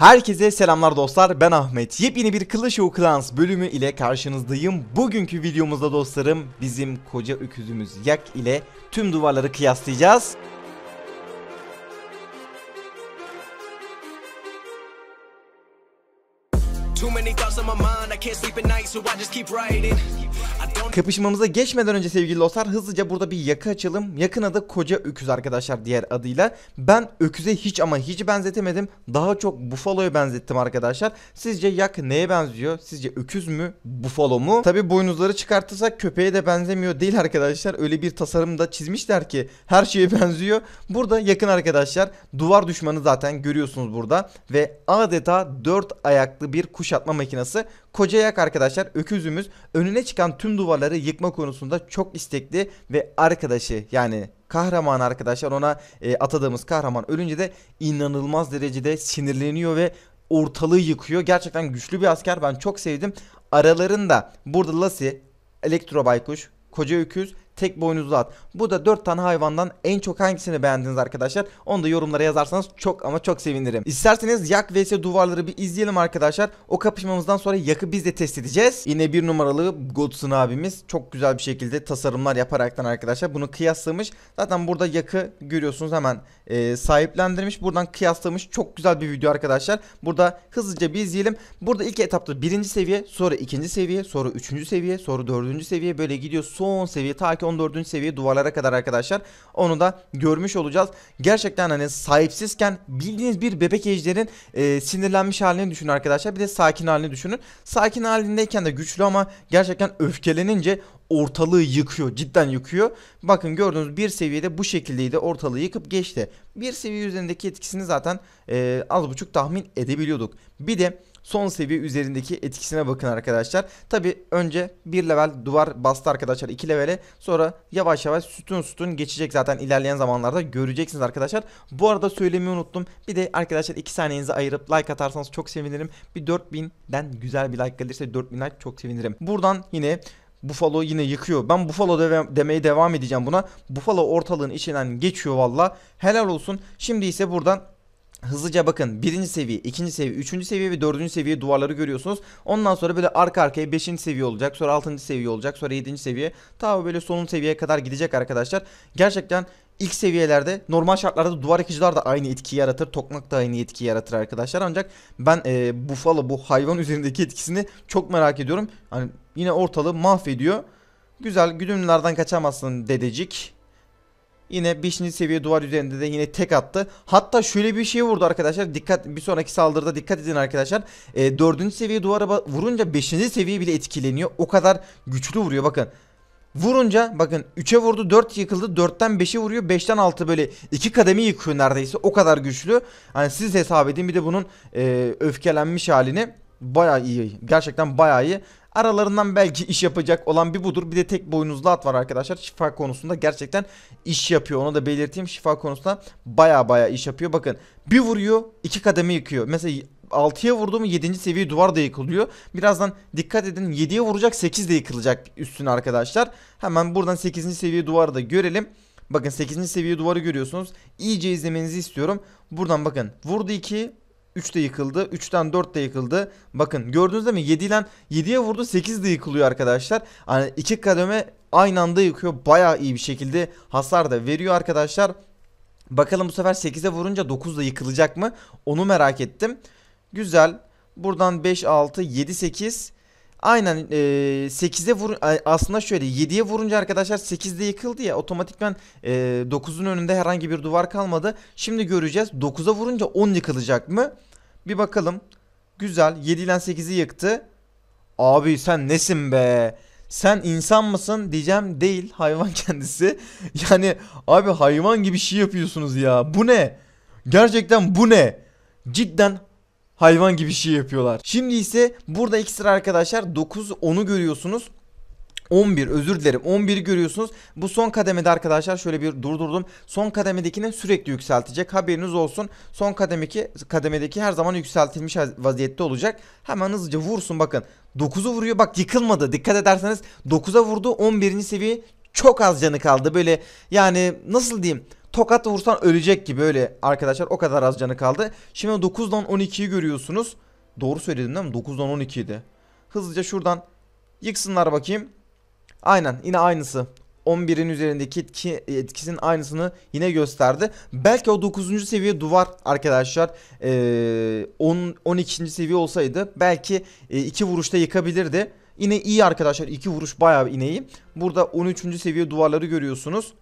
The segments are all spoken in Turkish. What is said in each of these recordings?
Herkese selamlar dostlar ben Ahmet. Yepyeni bir Clash of Clans bölümü ile karşınızdayım. Bugünkü videomuzda dostlarım bizim koca öküzümüz Yak ile tüm duvarları kıyaslayacağız. Kapışmamıza geçmeden önce sevgili dostlar hızlıca burada bir yakı açalım. Yakın adı Koca Öküz arkadaşlar diğer adıyla. Ben öküze hiç ama hiç benzetemedim. Daha çok Buffalo'ya benzettim arkadaşlar. Sizce yak neye benziyor? Sizce öküz mü? bufalo mu? Tabi boynuzları çıkartırsak köpeğe de benzemiyor değil arkadaşlar. Öyle bir tasarım da çizmişler ki her şeye benziyor. Burada yakın arkadaşlar duvar düşmanı zaten görüyorsunuz burada. Ve adeta dört ayaklı bir kuşatma makinası koca yak arkadaşlar öküzümüz önüne çıkan tüm duvarları yıkma konusunda çok istekli ve arkadaşı yani kahraman arkadaşlar ona e, atadığımız kahraman ölünce de inanılmaz derecede sinirleniyor ve ortalığı yıkıyor. Gerçekten güçlü bir asker ben çok sevdim. Aralarında burada Lassie, Elektro Baykuş, Koca Öküz tek boynuzlu at. Bu da 4 tane hayvandan en çok hangisini beğendiniz arkadaşlar? Onu da yorumlara yazarsanız çok ama çok sevinirim. İsterseniz yak vs duvarları bir izleyelim arkadaşlar. O kapışmamızdan sonra yakı biz de test edeceğiz. Yine bir numaralı Godson abimiz çok güzel bir şekilde tasarımlar yaparaktan arkadaşlar bunu kıyaslamış. Zaten burada yakı görüyorsunuz hemen e, sahiplendirmiş. Buradan kıyaslamış. Çok güzel bir video arkadaşlar. Burada hızlıca bir izleyelim. Burada ilk etapta birinci seviye, sonra ikinci seviye, sonra üçüncü seviye, sonra dördüncü seviye böyle gidiyor. Son seviye ta ki 14. seviye duvarlara kadar arkadaşlar. Onu da görmüş olacağız. Gerçekten hani sahipsizken bildiğiniz bir bebek ejderin e, sinirlenmiş halini düşünün arkadaşlar. Bir de sakin halini düşünün. Sakin halindeyken de güçlü ama gerçekten öfkelenince ortalığı yıkıyor. Cidden yıkıyor. Bakın gördüğünüz bir seviyede bu şekildeydi. Ortalığı yıkıp geçti. Bir seviye üzerindeki etkisini zaten e, az buçuk tahmin edebiliyorduk. Bir de son seviye üzerindeki etkisine bakın arkadaşlar. Tabi önce bir level duvar bastı arkadaşlar iki levele sonra yavaş yavaş sütun sütun geçecek zaten ilerleyen zamanlarda göreceksiniz arkadaşlar. Bu arada söylemeyi unuttum. Bir de arkadaşlar iki saniyenizi ayırıp like atarsanız çok sevinirim. Bir 4000'den güzel bir like gelirse 4000 like çok sevinirim. Buradan yine Buffalo yine yıkıyor. Ben Buffalo de demeye devam edeceğim buna. Buffalo ortalığın içinden geçiyor valla. Helal olsun. Şimdi ise buradan Hızlıca bakın birinci seviye, ikinci seviye, üçüncü seviye ve dördüncü seviye duvarları görüyorsunuz. Ondan sonra böyle arka arkaya beşinci seviye olacak, sonra altıncı seviye olacak, sonra yedinci seviye. Ta böyle sonun seviyeye kadar gidecek arkadaşlar. Gerçekten ilk seviyelerde normal şartlarda duvar ekiciler de aynı etki yaratır. Tokmak da aynı etki yaratır arkadaşlar. Ancak ben e, bufalo bu hayvan üzerindeki etkisini çok merak ediyorum. Hani yine ortalığı mahvediyor. Güzel güdümlerden kaçamazsın dedecik. Yine 5. seviye duvar üzerinde de yine tek attı. Hatta şöyle bir şey vurdu arkadaşlar. Dikkat bir sonraki saldırıda dikkat edin arkadaşlar. E, 4. seviye duvara vurunca 5. seviye bile etkileniyor. O kadar güçlü vuruyor bakın. Vurunca bakın 3'e vurdu 4 yıkıldı 4'ten 5'e vuruyor 5'ten 6 böyle 2 kademi yıkıyor neredeyse o kadar güçlü. Hani siz hesap edin bir de bunun e, öfkelenmiş halini baya iyi gerçekten baya iyi. Aralarından belki iş yapacak olan bir budur. Bir de tek boynuzlu at var arkadaşlar. Şifa konusunda gerçekten iş yapıyor. Onu da belirteyim. Şifa konusunda baya baya iş yapıyor. Bakın bir vuruyor iki kademe yıkıyor. Mesela 6'ya vurdu mu 7. seviye duvar da yıkılıyor. Birazdan dikkat edin 7'ye vuracak 8 de yıkılacak üstüne arkadaşlar. Hemen buradan 8. seviye duvarı da görelim. Bakın 8. seviye duvarı görüyorsunuz. İyice izlemenizi istiyorum. Buradan bakın vurdu 2 3 de yıkıldı. 3'ten 4 de yıkıldı. Bakın gördünüz değil mi? 7 ile 7'ye vurdu. 8 de yıkılıyor arkadaşlar. Hani iki kademe aynı anda yıkıyor. Baya iyi bir şekilde hasar da veriyor arkadaşlar. Bakalım bu sefer 8'e vurunca 9 da yıkılacak mı? Onu merak ettim. Güzel. Buradan 5, 6, 7, 8. Aynen e, 8'e vur aslında şöyle 7'ye vurunca arkadaşlar 8'de yıkıldı ya otomatikman e, 9'un önünde herhangi bir duvar kalmadı. Şimdi göreceğiz 9'a vurunca 10 yıkılacak mı? Bir bakalım. Güzel 7 ile 8'i yıktı. Abi sen nesin be? Sen insan mısın diyeceğim değil hayvan kendisi. Yani abi hayvan gibi şey yapıyorsunuz ya. Bu ne? Gerçekten bu ne? Cidden hayvan gibi şey yapıyorlar. Şimdi ise burada iki sıra arkadaşlar 9 10'u görüyorsunuz. 11 özür dilerim 11 görüyorsunuz. Bu son kademede arkadaşlar şöyle bir durdurdum. Son kademedekini sürekli yükseltecek haberiniz olsun. Son kademeki, kademedeki her zaman yükseltilmiş vaziyette olacak. Hemen hızlıca vursun bakın. 9'u vuruyor bak yıkılmadı dikkat ederseniz 9'a vurdu 11. seviye çok az canı kaldı böyle yani nasıl diyeyim Tokat vursan ölecek gibi öyle arkadaşlar. O kadar az canı kaldı. Şimdi 9'dan 12'yi görüyorsunuz. Doğru söyledim değil mi? 9'dan 12 Hızlıca şuradan yıksınlar bakayım. Aynen yine aynısı. 11'in üzerindeki etki, etkisinin aynısını yine gösterdi. Belki o 9. seviye duvar arkadaşlar e, 10 12. seviye olsaydı belki 2 e, vuruşta yıkabilirdi. Yine iyi arkadaşlar 2 vuruş bayağı ineği. Burada 13. seviye duvarları görüyorsunuz.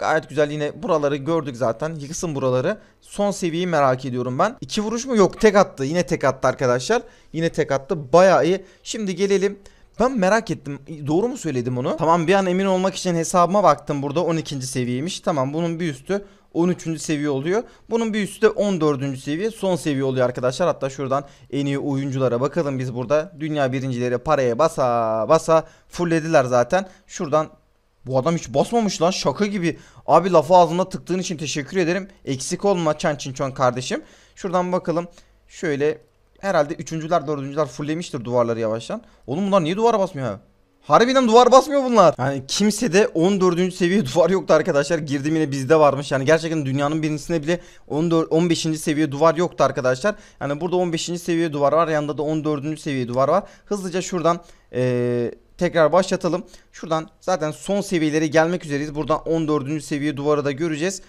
Gayet güzel yine buraları gördük zaten. Yıksın buraları. Son seviyeyi merak ediyorum ben. İki vuruş mu? Yok tek attı. Yine tek attı arkadaşlar. Yine tek attı. Bayağı iyi. Şimdi gelelim. Ben merak ettim. Doğru mu söyledim onu? Tamam bir an emin olmak için hesabıma baktım burada 12. seviyeymiş. Tamam bunun bir üstü 13. seviye oluyor. Bunun bir üstü de 14. seviye son seviye oluyor arkadaşlar. Hatta şuradan en iyi oyunculara bakalım biz burada. Dünya birincileri paraya basa basa fullediler zaten. Şuradan bu adam hiç basmamış lan şaka gibi. Abi lafı ağzına tıktığın için teşekkür ederim. Eksik olma Çan Çinçon kardeşim. Şuradan bakalım. Şöyle herhalde üçüncüler dördüncüler fullemiştir duvarları yavaştan. Oğlum bunlar niye duvara basmıyor abi? Harbiden duvar basmıyor bunlar. Yani kimse de 14. seviye duvar yoktu arkadaşlar. Girdim yine bizde varmış. Yani gerçekten dünyanın birincisinde bile 14 15. seviye duvar yoktu arkadaşlar. Yani burada 15. seviye duvar var. Yanında da 14. seviye duvar var. Hızlıca şuradan ee, tekrar başlatalım. Şuradan zaten son seviyelere gelmek üzereyiz. Buradan 14. seviye duvarı da göreceğiz.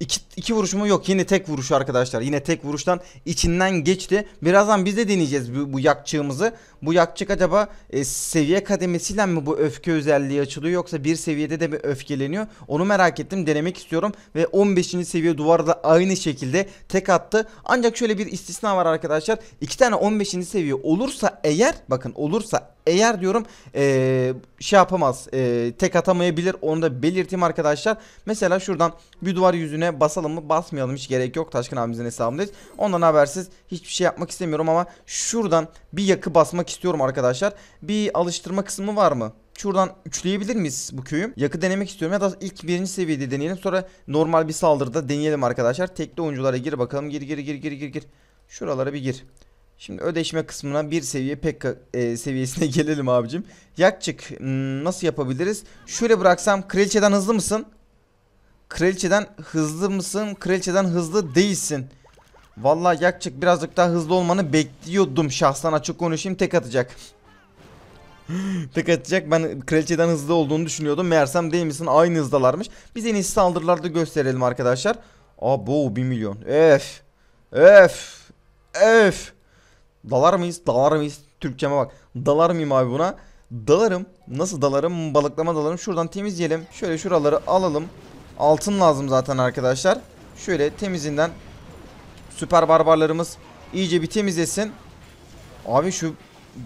İki, iki vuruş mu? Yok yine tek vuruş arkadaşlar. Yine tek vuruştan içinden geçti. Birazdan biz de deneyeceğiz bu, bu yakçığımızı. Bu yakçık acaba e, seviye kademesiyle mi bu öfke özelliği açılıyor yoksa bir seviyede de mi öfkeleniyor? Onu merak ettim denemek istiyorum. Ve 15. seviye da aynı şekilde tek attı. Ancak şöyle bir istisna var arkadaşlar. İki tane 15. seviye olursa eğer bakın olursa eğer diyorum ee, şey yapamaz ee, tek atamayabilir onu da belirteyim arkadaşlar. Mesela şuradan bir duvar yüzüne basalım mı basmayalım hiç gerek yok Taşkın abimizin hesabındayız. Ondan habersiz hiçbir şey yapmak istemiyorum ama şuradan bir yakı basmak istiyorum arkadaşlar. Bir alıştırma kısmı var mı? Şuradan üçleyebilir miyiz bu köyü? Yakı denemek istiyorum ya da ilk birinci seviyede deneyelim. Sonra normal bir saldırıda deneyelim arkadaşlar. Tekli oyunculara gir bakalım. Gir gir gir gir gir gir. Şuralara bir gir. Şimdi ödeşme kısmına bir seviye pek e, seviyesine gelelim abicim. Yakçık hmm, nasıl yapabiliriz? Şöyle bıraksam kraliçeden hızlı mısın? Kraliçeden hızlı mısın? Kraliçeden hızlı değilsin. Vallahi yakçık birazcık daha hızlı olmanı bekliyordum. Şahsen açık konuşayım tek atacak. tek atacak. Ben kraliçeden hızlı olduğunu düşünüyordum. Meğersem değil misin? Aynı hızdalarmış. Biz en iyisi saldırılarda gösterelim arkadaşlar. Abo 1 milyon. Öf. Öf. Öf. Dalar mıyız? Dalar mıyız? Türkçeme bak. Dalar mıyım abi buna? Dalarım. Nasıl dalarım? Balıklama dalarım. Şuradan temizleyelim. Şöyle şuraları alalım. Altın lazım zaten arkadaşlar. Şöyle temizinden süper barbarlarımız iyice bir temizlesin. Abi şu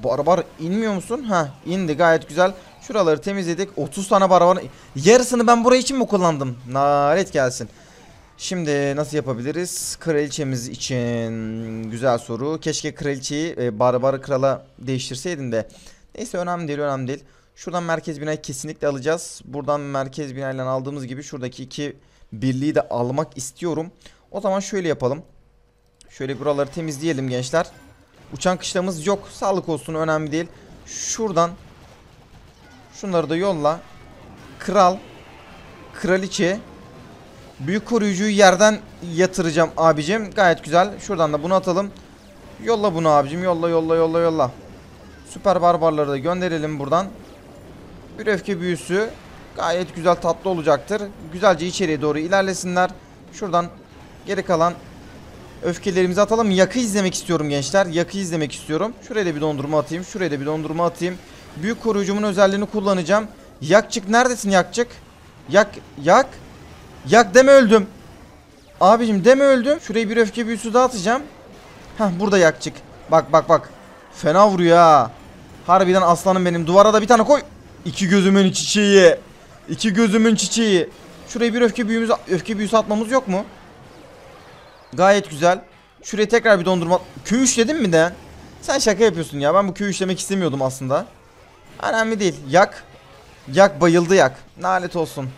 barbar inmiyor musun? Ha indi gayet güzel. Şuraları temizledik. 30 tane barbar. Yarısını ben burayı için mi kullandım? Naret gelsin. Şimdi nasıl yapabiliriz? Kraliçemiz için güzel soru. Keşke kraliçeyi e, barbar krala değiştirseydin de. Neyse önemli değil önemli değil. Şuradan merkez binayı kesinlikle alacağız. Buradan merkez binayla aldığımız gibi şuradaki iki birliği de almak istiyorum. O zaman şöyle yapalım. Şöyle buraları temizleyelim gençler. Uçan kışlamız yok. Sağlık olsun önemli değil. Şuradan şunları da yolla. Kral, kraliçe Büyük koruyucuyu yerden yatıracağım abicim. Gayet güzel. Şuradan da bunu atalım. Yolla bunu abicim. Yolla yolla yolla yolla. Süper barbarları da gönderelim buradan. Bir öfke büyüsü. Gayet güzel tatlı olacaktır. Güzelce içeriye doğru ilerlesinler. Şuradan geri kalan öfkelerimizi atalım. Yakı izlemek istiyorum gençler. Yakı izlemek istiyorum. Şuraya da bir dondurma atayım. Şuraya da bir dondurma atayım. Büyük koruyucumun özelliğini kullanacağım. Yakçık neredesin yakçık? Yak yak. Yak deme öldüm. Abicim deme öldüm. Şuraya bir öfke büyüsü dağıtacağım. atacağım. Heh burada yakçık. Bak bak bak. Fena vuruyor ha. Harbiden aslanım benim. Duvara da bir tane koy. İki gözümün çiçeği. İki gözümün çiçeği. Şuraya bir öfke büyümüz öfke büyüsü atmamız yok mu? Gayet güzel. Şuraya tekrar bir dondurma. Q3 mi de? Sen şaka yapıyorsun ya. Ben bu köyü işlemek istemiyordum aslında. Önemli değil. Yak. Yak bayıldı yak. Nalet olsun.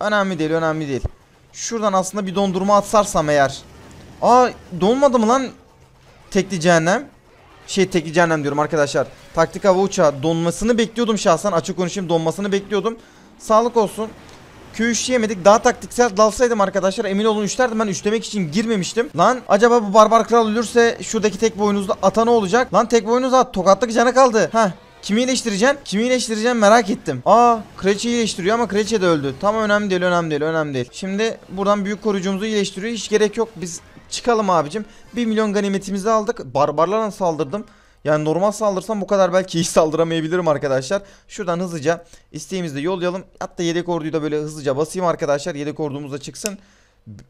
Önemli değil önemli değil. Şuradan aslında bir dondurma atsarsam eğer. Aa donmadı mı lan? Tekli cehennem. Şey tekli cehennem diyorum arkadaşlar. Taktik hava uçağı donmasını bekliyordum şahsen. Açık konuşayım donmasını bekliyordum. Sağlık olsun. Q3 yemedik. Daha taktiksel dalsaydım arkadaşlar emin olun üçlerdim. Ben üçlemek için girmemiştim. Lan acaba bu barbar kral ölürse şuradaki tek boynuzlu ata ne olacak? Lan tek boynuzlu at tokatlık canı kaldı. Heh Kimi iyileştireceğim? Kimi iyileştireceğim merak ettim. Aa kraliçe iyileştiriyor ama kraliçe de öldü. Tam önemli değil önemli değil önemli değil. Şimdi buradan büyük koruyucumuzu iyileştiriyor. Hiç gerek yok biz çıkalım abicim. 1 milyon ganimetimizi aldık. Barbarlara saldırdım. Yani normal saldırsam bu kadar belki hiç saldıramayabilirim arkadaşlar. Şuradan hızlıca isteğimizde yollayalım. Hatta yedek orduyu da böyle hızlıca basayım arkadaşlar. Yedek ordumuz da çıksın.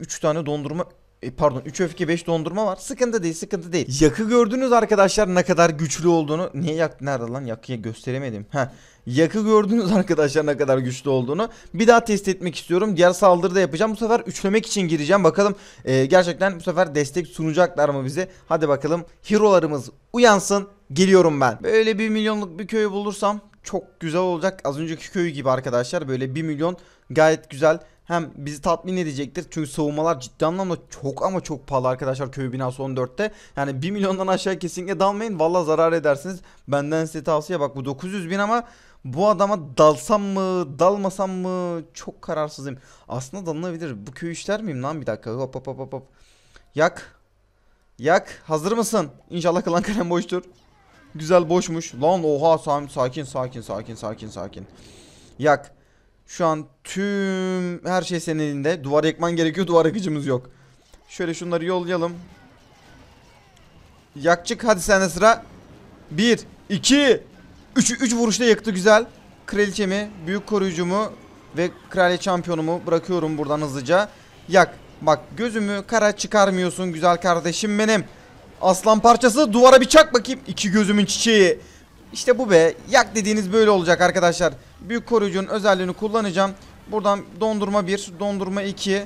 3 tane dondurma e, pardon 3 öfke 5 dondurma var. Sıkıntı değil sıkıntı değil. Yakı gördünüz arkadaşlar ne kadar güçlü olduğunu. Niye yak nerede lan yakıya gösteremedim. Heh. Yakı gördünüz arkadaşlar ne kadar güçlü olduğunu. Bir daha test etmek istiyorum. Diğer saldırıda yapacağım. Bu sefer üçlemek için gireceğim. Bakalım e, gerçekten bu sefer destek sunacaklar mı bize? Hadi bakalım hero'larımız uyansın. Geliyorum ben. Böyle bir milyonluk bir köyü bulursam çok güzel olacak. Az önceki köyü gibi arkadaşlar böyle 1 milyon gayet güzel hem bizi tatmin edecektir. Çünkü savunmalar ciddi anlamda çok ama çok pahalı arkadaşlar köy binası 14'te. Yani 1 milyondan aşağı kesinlikle dalmayın. Valla zarar edersiniz. Benden size tavsiye bak bu 900 bin ama bu adama dalsam mı dalmasam mı çok kararsızım. Aslında dalınabilir. Bu köy işler miyim lan bir dakika hop hop hop hop. Yak. Yak hazır mısın? İnşallah kalan kalem boştur. Güzel boşmuş. Lan oha sakin sakin sakin sakin sakin. Yak. Şu an tüm her şey senin elinde. Duvar yakman gerekiyor. Duvar yakıcımız yok. Şöyle şunları yollayalım. Yakçık hadi sen sıra. Bir iki üç üç vuruşla yaktı güzel. Kraliçemi, büyük koruyucumu ve kraliçe şampiyonumu bırakıyorum buradan hızlıca. Yak. Bak gözümü kara çıkarmıyorsun güzel kardeşim benim. Aslan parçası duvara bir çak bakayım. İki gözümün çiçeği. İşte bu be. Yak dediğiniz böyle olacak arkadaşlar. Büyük koruyucunun özelliğini kullanacağım. Buradan dondurma 1, dondurma 2.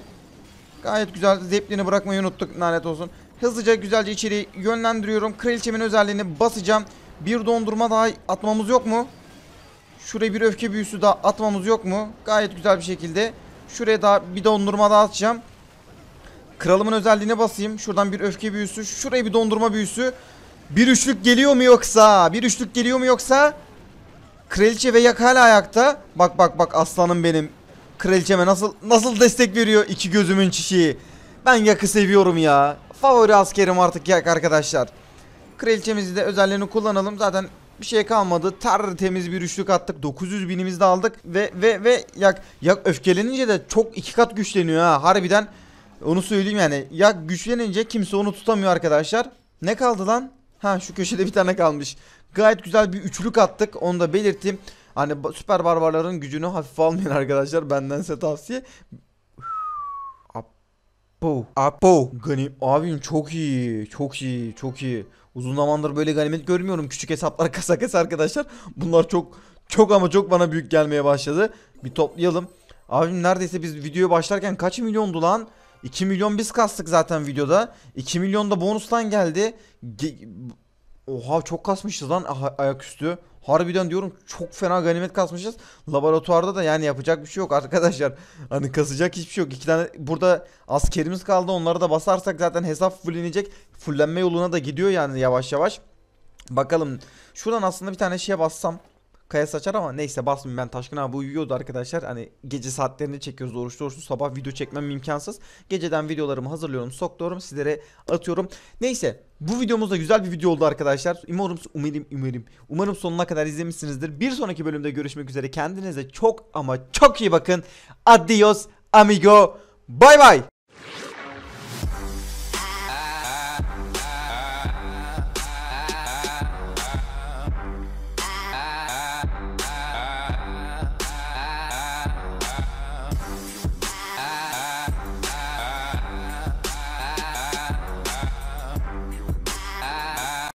Gayet güzel. Zeplini bırakmayı unuttuk lanet olsun. Hızlıca güzelce içeri yönlendiriyorum. Kraliçemin özelliğini basacağım. Bir dondurma daha atmamız yok mu? Şuraya bir öfke büyüsü daha atmamız yok mu? Gayet güzel bir şekilde. Şuraya daha bir dondurma daha atacağım. Kralımın özelliğine basayım. Şuradan bir öfke büyüsü. Şuraya bir dondurma büyüsü. Bir üçlük geliyor mu yoksa? Bir üçlük geliyor mu yoksa? Kraliçe ve yak hala ayakta. Bak bak bak aslanım benim. Kraliçeme nasıl nasıl destek veriyor iki gözümün çişi. Ben yakı seviyorum ya. Favori askerim artık yak arkadaşlar. Kraliçemizi de özelliğini kullanalım. Zaten bir şey kalmadı. Tertemiz bir üçlük attık. 900 binimizi de aldık. Ve ve ve yak, yak öfkelenince de çok iki kat güçleniyor ha. Harbiden onu söyleyeyim yani. Ya güçlenince kimse onu tutamıyor arkadaşlar. Ne kaldı lan? Ha şu köşede bir tane kalmış. Gayet güzel bir üçlük attık. Onu da belirteyim. Hani süper barbarların gücünü hafife almayın arkadaşlar. bendense tavsiye. Apo. Apo. Gani abim çok iyi. Çok iyi. Çok iyi. Uzun zamandır böyle ganimet görmüyorum. Küçük hesaplar kasa kasa arkadaşlar. Bunlar çok çok ama çok bana büyük gelmeye başladı. Bir toplayalım. Abim neredeyse biz videoya başlarken kaç milyondu lan? 2 milyon biz kastık zaten videoda. 2 milyon da bonustan geldi. Ge Oha çok kasmışız lan ah, ayaküstü. Harbiden diyorum çok fena ganimet kasmışız. Laboratuvarda da yani yapacak bir şey yok arkadaşlar. Hani kasacak hiçbir şey yok. İki tane burada askerimiz kaldı. Onları da basarsak zaten hesap fullenecek. Fullenme yoluna da gidiyor yani yavaş yavaş. Bakalım. Şuradan aslında bir tane şeye bassam. Kaya saçar ama neyse basmayayım ben Taşkın abi uyuyordu arkadaşlar. Hani gece saatlerini çekiyoruz doğrusu doğrusu sabah video çekmem imkansız. Geceden videolarımı hazırlıyorum sokluyorum sizlere atıyorum. Neyse bu videomuz da güzel bir video oldu arkadaşlar. Umarım umarım umarım umarım sonuna kadar izlemişsinizdir. Bir sonraki bölümde görüşmek üzere. Kendinize çok ama çok iyi bakın. Adios amigo. Bay bay.